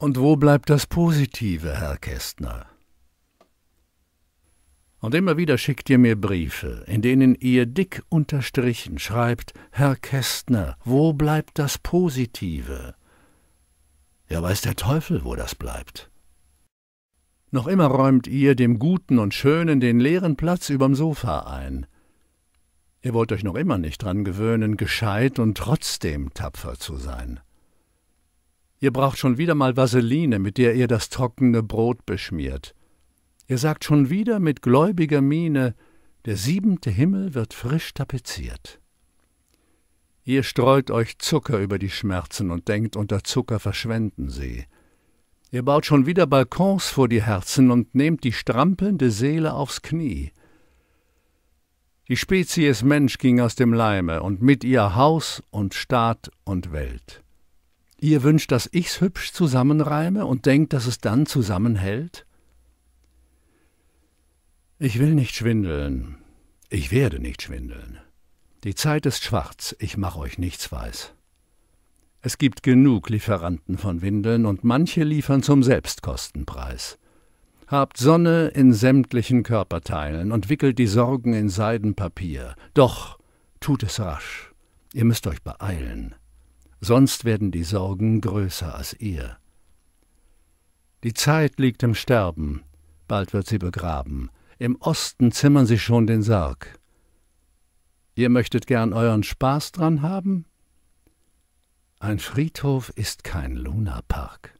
Und wo bleibt das Positive, Herr Kästner? Und immer wieder schickt ihr mir Briefe, in denen ihr dick unterstrichen schreibt, Herr Kästner, wo bleibt das Positive? Ja, weiß der Teufel, wo das bleibt. Noch immer räumt ihr dem Guten und Schönen den leeren Platz überm Sofa ein. Ihr wollt euch noch immer nicht dran gewöhnen, gescheit und trotzdem tapfer zu sein. Ihr braucht schon wieder mal Vaseline, mit der ihr das trockene Brot beschmiert. Ihr sagt schon wieder mit gläubiger Miene, der siebente Himmel wird frisch tapeziert. Ihr streut euch Zucker über die Schmerzen und denkt, unter Zucker verschwenden sie. Ihr baut schon wieder Balkons vor die Herzen und nehmt die strampelnde Seele aufs Knie. Die Spezies Mensch ging aus dem Leime und mit ihr Haus und Staat und Welt ihr wünscht, dass ich's hübsch zusammenreime und denkt, dass es dann zusammenhält? Ich will nicht schwindeln. Ich werde nicht schwindeln. Die Zeit ist schwarz, ich mach euch nichts weiß. Es gibt genug Lieferanten von Windeln und manche liefern zum Selbstkostenpreis. Habt Sonne in sämtlichen Körperteilen und wickelt die Sorgen in Seidenpapier. Doch tut es rasch. Ihr müsst euch beeilen sonst werden die Sorgen größer als ihr. Die Zeit liegt im Sterben, bald wird sie begraben, im Osten zimmern sie schon den Sarg. Ihr möchtet gern euren Spaß dran haben? Ein Friedhof ist kein Lunapark.